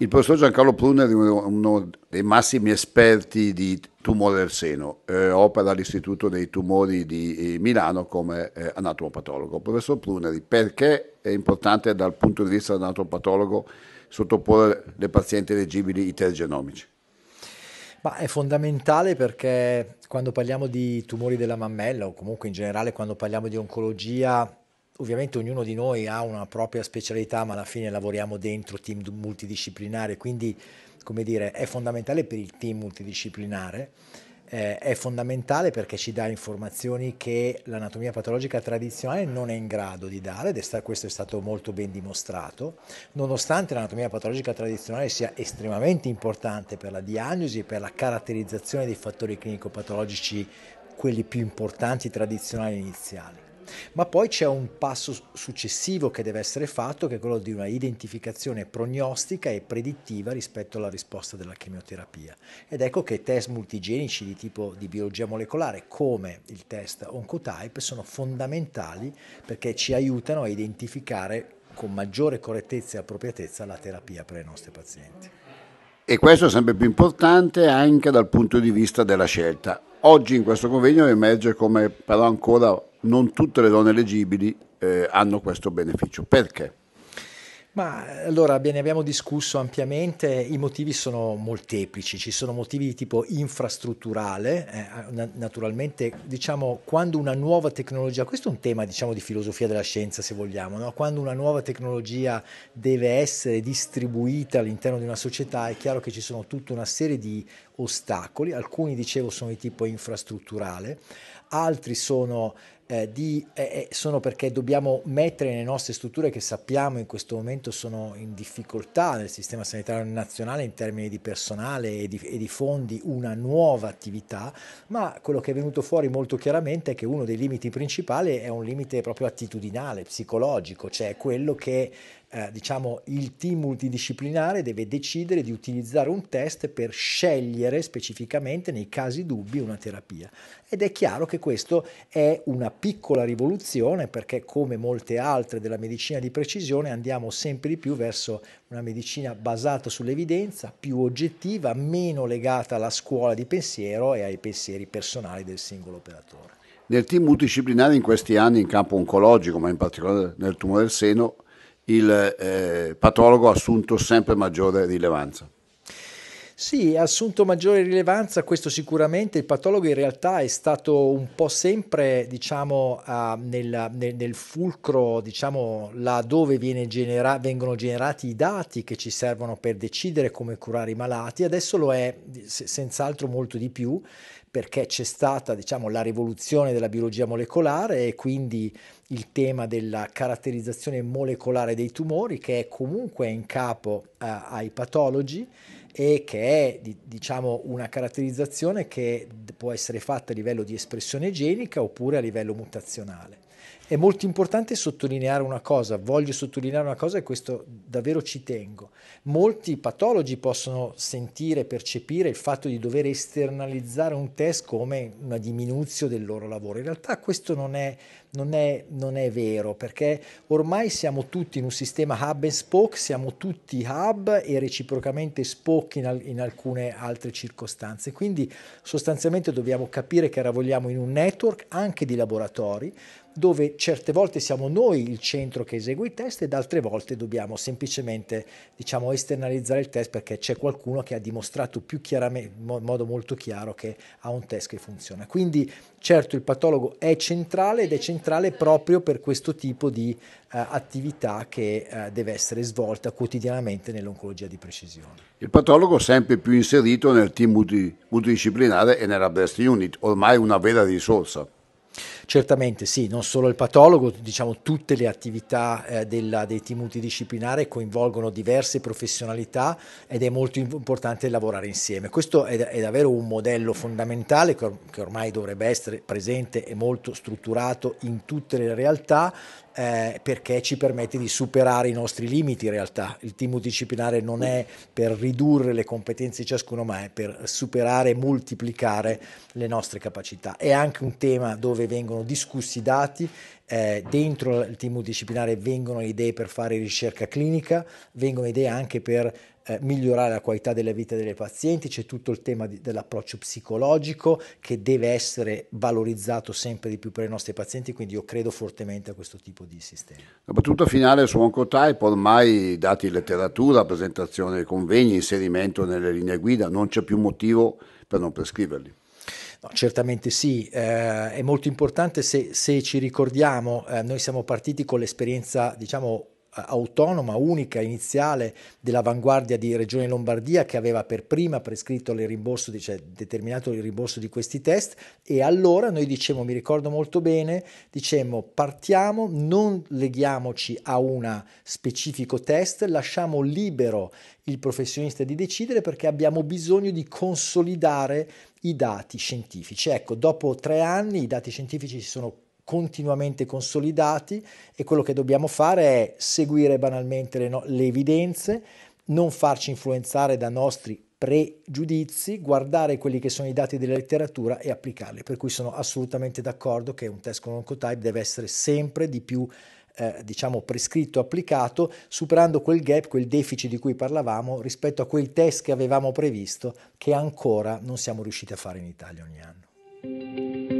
Il professor Giancarlo Pruna è uno dei massimi esperti di tumore del seno, eh, opera all'Istituto dei Tumori di eh, Milano come eh, anatomopatologo. Professor Pruneri, perché è importante dal punto di vista dell'anatomopatologo sottoporre le pazienti leggibili intergenomici? Ma è fondamentale perché quando parliamo di tumori della mammella o comunque in generale quando parliamo di oncologia ovviamente ognuno di noi ha una propria specialità, ma alla fine lavoriamo dentro team multidisciplinare, quindi come dire, è fondamentale per il team multidisciplinare, eh, è fondamentale perché ci dà informazioni che l'anatomia patologica tradizionale non è in grado di dare, ed è sta, questo è stato molto ben dimostrato, nonostante l'anatomia patologica tradizionale sia estremamente importante per la diagnosi e per la caratterizzazione dei fattori clinico-patologici, quelli più importanti tradizionali iniziali. Ma poi c'è un passo successivo che deve essere fatto, che è quello di una identificazione prognostica e predittiva rispetto alla risposta della chemioterapia. Ed ecco che test multigenici di tipo di biologia molecolare, come il test Oncotype, sono fondamentali perché ci aiutano a identificare con maggiore correttezza e appropriatezza la terapia per i nostri pazienti. E questo è sempre più importante anche dal punto di vista della scelta. Oggi in questo convegno emerge come però ancora non tutte le donne eleggibili eh, hanno questo beneficio. Perché? Ma allora ne abbiamo discusso ampiamente, i motivi sono molteplici, ci sono motivi di tipo infrastrutturale, eh, naturalmente diciamo quando una nuova tecnologia, questo è un tema diciamo di filosofia della scienza se vogliamo, no? quando una nuova tecnologia deve essere distribuita all'interno di una società è chiaro che ci sono tutta una serie di ostacoli, alcuni dicevo sono di tipo infrastrutturale, altri sono eh, di, eh, eh, sono perché dobbiamo mettere nelle nostre strutture che sappiamo in questo momento sono in difficoltà nel sistema sanitario nazionale in termini di personale e di, e di fondi una nuova attività, ma quello che è venuto fuori molto chiaramente è che uno dei limiti principali è un limite proprio attitudinale, psicologico, cioè quello che eh, diciamo, il team multidisciplinare deve decidere di utilizzare un test per scegliere specificamente nei casi dubbi una terapia. Ed è chiaro che questo è una piccola rivoluzione perché come molte altre della medicina di precisione andiamo sempre di più verso una medicina basata sull'evidenza, più oggettiva, meno legata alla scuola di pensiero e ai pensieri personali del singolo operatore. Nel team multidisciplinare in questi anni in campo oncologico, ma in particolare nel tumore del seno, il eh, patologo ha assunto sempre maggiore rilevanza. Sì, ha assunto maggiore rilevanza questo sicuramente, il patologo in realtà è stato un po' sempre diciamo, uh, nel, nel, nel, fulcro, diciamo, laddove genera- vengono generati i dati che ci servono per decidere come curare i malati, adesso lo è se- senz'altro molto di più perché c'è stata diciamo, la rivoluzione della biologia molecolare e quindi il tema della caratterizzazione molecolare dei tumori che è comunque in capo eh, ai patologi e che è diciamo, una caratterizzazione che può essere fatta a livello di espressione genica oppure a livello mutazionale. È molto importante sottolineare una cosa, voglio sottolineare una cosa e questo davvero ci tengo. Molti patologi possono sentire, percepire il fatto di dover esternalizzare un test come una diminuzione del loro lavoro. In realtà questo non è, non è, non è vero perché ormai siamo tutti in un sistema hub and spoke, siamo tutti hub e reciprocamente spoke in, al- in alcune altre circostanze. Quindi sostanzialmente dobbiamo capire che lavoriamo in un network anche di laboratori dove certe volte siamo noi il centro che esegue i test ed altre volte dobbiamo semplicemente diciamo, esternalizzare il test perché c'è qualcuno che ha dimostrato più chiaramente, in modo molto chiaro che ha un test che funziona. Quindi certo il patologo è centrale ed è centrale proprio per questo tipo di uh, attività che uh, deve essere svolta quotidianamente nell'oncologia di precisione. Il patologo sempre più inserito nel team multidisciplinare e nella best unit, ormai una vera risorsa. Certamente sì, non solo il patologo, diciamo tutte le attività eh, della, dei team multidisciplinari coinvolgono diverse professionalità ed è molto importante lavorare insieme. Questo è, è davvero un modello fondamentale che, or che, ormai dovrebbe essere presente e molto strutturato in tutte le realtà eh, perché ci permette di superare i nostri limiti in realtà. Il team multidisciplinare non è per ridurre le competenze di ciascuno ma è per superare e moltiplicare le nostre capacità. È anche un tema dove vengono vengono discussi i dati, eh, dentro il team multidisciplinare vengono idee per fare ricerca clinica, vengono idee anche per eh, migliorare la qualità della vita delle pazienti, c'è tutto il tema di, dell'approccio psicologico che deve essere valorizzato sempre di più per i nostri pazienti, quindi io credo fortemente a questo tipo di sistema. La battuta finale su Oncotype, ormai dati letteratura, presentazione dei convegni, inserimento nelle linee guida, non c'è più motivo per non prescriverli. No, certamente sì, eh, è molto importante se, se ci ricordiamo, eh, noi siamo partiti con l'esperienza, diciamo, autonoma, unica, iniziale dell'avanguardia di Regione Lombardia che aveva per prima prescritto il rimborso, cioè determinato il rimborso di questi test e allora noi dicevamo, mi ricordo molto bene, dicemmo partiamo, non leghiamoci a un specifico test, lasciamo libero il professionista di decidere perché abbiamo bisogno di consolidare i dati scientifici. Ecco, dopo tre anni i dati scientifici si sono continuamente consolidati e quello che dobbiamo fare è seguire banalmente le, no- le evidenze, non farci influenzare da nostri pregiudizi, guardare quelli che sono i dati della letteratura e applicarli. Per cui sono assolutamente d'accordo che un test con oncotype deve essere sempre di più eh, diciamo prescritto, applicato, superando quel gap, quel deficit di cui parlavamo rispetto a quei test che avevamo previsto che ancora non siamo riusciti a fare in Italia ogni anno.